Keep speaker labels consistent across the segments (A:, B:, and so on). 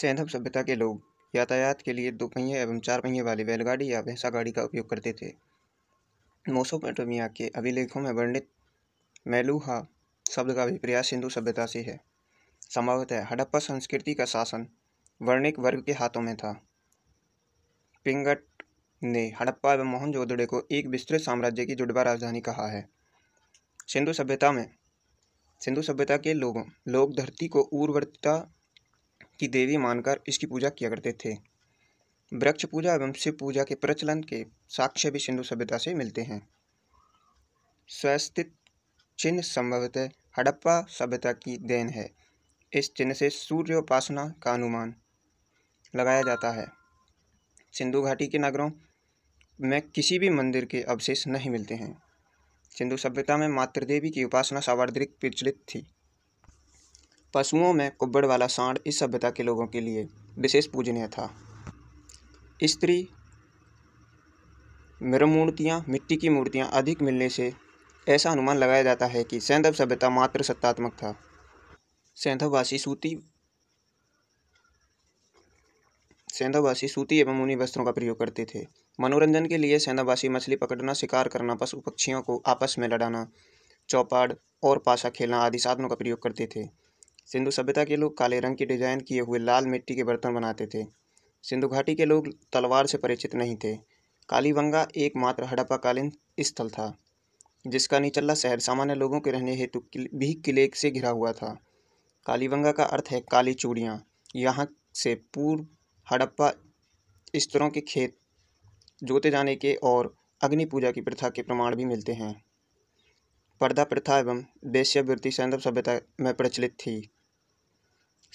A: सैंधव सभ्यता के लोग यातायात के लिए दो पहिए एवं चार पहिए वाली बैलगाड़ी या भैंसा गाड़ी का उपयोग करते थे मोसोपेटोमिया के अभिलेखों में वर्णित मेलूहा शब्द का अभिप्रयास सिंधु सभ्यता से है संभवतः हड़प्पा संस्कृति का शासन वर्णिक वर्ग के हाथों में था पिंगट ने हड़प्पा एवं मोहनजोदड़े को एक विस्तृत साम्राज्य की जुड़वा राजधानी कहा है सिंधु सभ्यता में सिंधु सभ्यता के लोगों लोग धरती को उर्वरता की देवी मानकर इसकी पूजा किया करते थे वृक्ष पूजा एवं शिव पूजा के प्रचलन के साक्ष्य भी सिंधु सभ्यता से मिलते हैं स्वस्थित चिन्ह संभवतः हड़प्पा सभ्यता की देन है इस चिन्ह से सूर्य उपासना का अनुमान लगाया जाता है सिंधु घाटी के नगरों में किसी भी मंदिर के अवशेष नहीं मिलते हैं सिंधु सभ्यता में मातृदेवी की उपासना सर्वाधिक प्रचलित थी पशुओं में कुब्बड़ वाला सांड इस सभ्यता के लोगों के लिए विशेष पूजनीय था स्त्री मृमूर्तियाँ मिट्टी की मूर्तियाँ अधिक मिलने से ऐसा अनुमान लगाया जाता है कि सैंधव सभ्यता मात्र सत्तात्मक था सैंधववासी सूती सैंधववासी सूती एवं ऊनी वस्त्रों का प्रयोग करते थे मनोरंजन के लिए सैंधववासी मछली पकड़ना शिकार करना पशु पक्षियों को आपस में लड़ाना चौपाड़ और पासा खेलना आदि साधनों का प्रयोग करते थे सिंधु सभ्यता के लोग काले रंग के डिजाइन किए हुए लाल मिट्टी के बर्तन बनाते थे सिंधु घाटी के लोग तलवार से परिचित नहीं थे कालीबंगा एकमात्र हड़प्पाकालीन स्थल था जिसका निचला शहर सामान्य लोगों के रहने हेतु भी किले से घिरा हुआ था कालीबंगा का अर्थ है काली चूड़ियाँ यहाँ से पूर्व हड़प्पा स्तरों के खेत जोते जाने के और अग्नि पूजा की प्रथा के प्रमाण भी मिलते हैं पर्दा प्रथा एवं वेश्यावृत्ति सैंधव सभ्यता में प्रचलित थी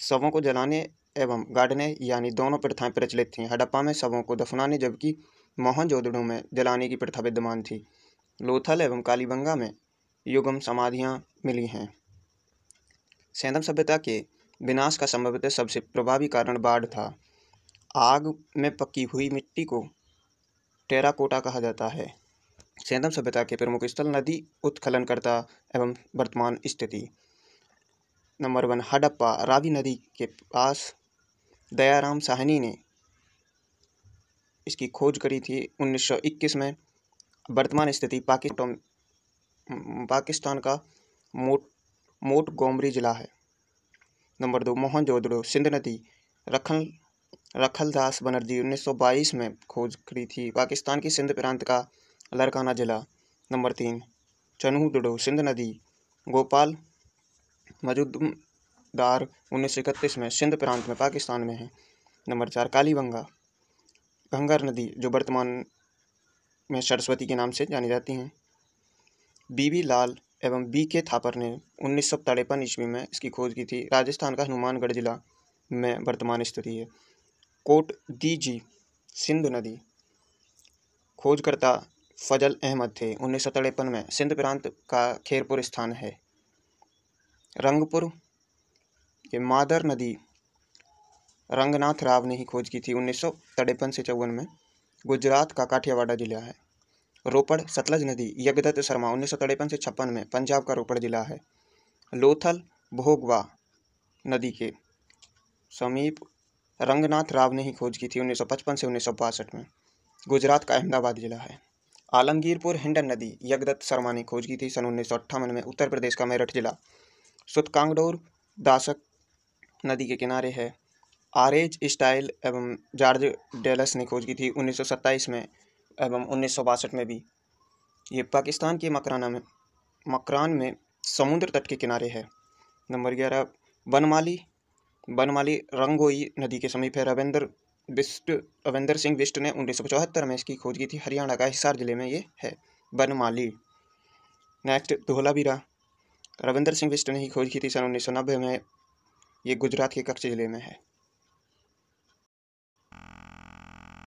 A: शवों को जलाने एवं गाड़ने यानी दोनों प्रथाएं प्रचलित थीं हड़प्पा में शवों को दफनाने जबकि मोहनजोदड़ो में जलाने की प्रथा विद्यमान थी लोथल एवं कालीबंगा में युगम समाधियां मिली हैं सैंधव सभ्यता के विनाश का संभवतः सबसे प्रभावी कारण बाढ़ था आग में पकी हुई मिट्टी को टेराकोटा कहा जाता है सैंधव सभ्यता के प्रमुख स्थल नदी करता एवं वर्तमान स्थिति नंबर वन हडप्पा रावी नदी के पास दयाराम साहनी ने इसकी खोज करी थी 1921 में वर्तमान स्थिति पाकिस्तान पाकिस्तान का मोट मोट गोमरी ज़िला है नंबर दो मोहनजोदड़ो सिंध नदी रखन रखलदास बनर्जी 1922 में खोज करी थी पाकिस्तान की सिंध प्रांत का लरकाना जिला नंबर तीन चनहूदड़ो सिंध नदी गोपाल मजुदार उन्नीस सौ इकतीस में सिंध प्रांत में पाकिस्तान में है नंबर चार कालीबंगा गंगा नदी जो वर्तमान में सरस्वती के नाम से जानी जाती हैं बीबी लाल एवं बी के थापर ने उन्नीस सौ तिरपन ईस्वी में इसकी खोज की थी राजस्थान का हनुमानगढ़ जिला में वर्तमान स्थिति है कोट दी जी सिंधु नदी खोजकर्ता फजल अहमद थे उन्नीस सौ तिरपन में सिंध प्रांत का खेरपुर स्थान है रंगपुर ये मादर नदी रंगनाथ राव ने ही खोज की थी उन्नीस से चौवन में गुजरात का काठियावाड़ा जिला है रोपड़ सतलज नदी यज्ञदत्त शर्मा उन्नीस से छप्पन में पंजाब का रोपड़ जिला है लोथल भोगवा नदी के समीप रंगनाथ राव ने ही खोज की थी 1955 से उन्नीस में गुजरात का अहमदाबाद जिला है आलमगीरपुर हिंडन नदी यज्ञदत्त शर्मा ने खोज की थी सन उन्नीस में उत्तर प्रदेश का मेरठ जिला सुतकांगडोर दासक नदी के किनारे है आरेज स्टाइल एवं जॉर्ज डेलस ने खोज की थी 1927 में एवं उन्नीस में भी ये पाकिस्तान के मकराना में मकरान में समुद्र तट के किनारे है नंबर ग्यारह बनमाली बनमाली रंगोई नदी के समीप है रविंद्र बिस्ट रविंदर सिंह बिस्ट ने उन्नीस में इसकी खोज की थी हरियाणा का हिसार जिले में ये है बनमाली नेक्स्ट धोलावीरा रविंदर सिंह विष्ट ने ही खोज की थी सन उन्नीस में ये गुजरात के कच्छ जिले में है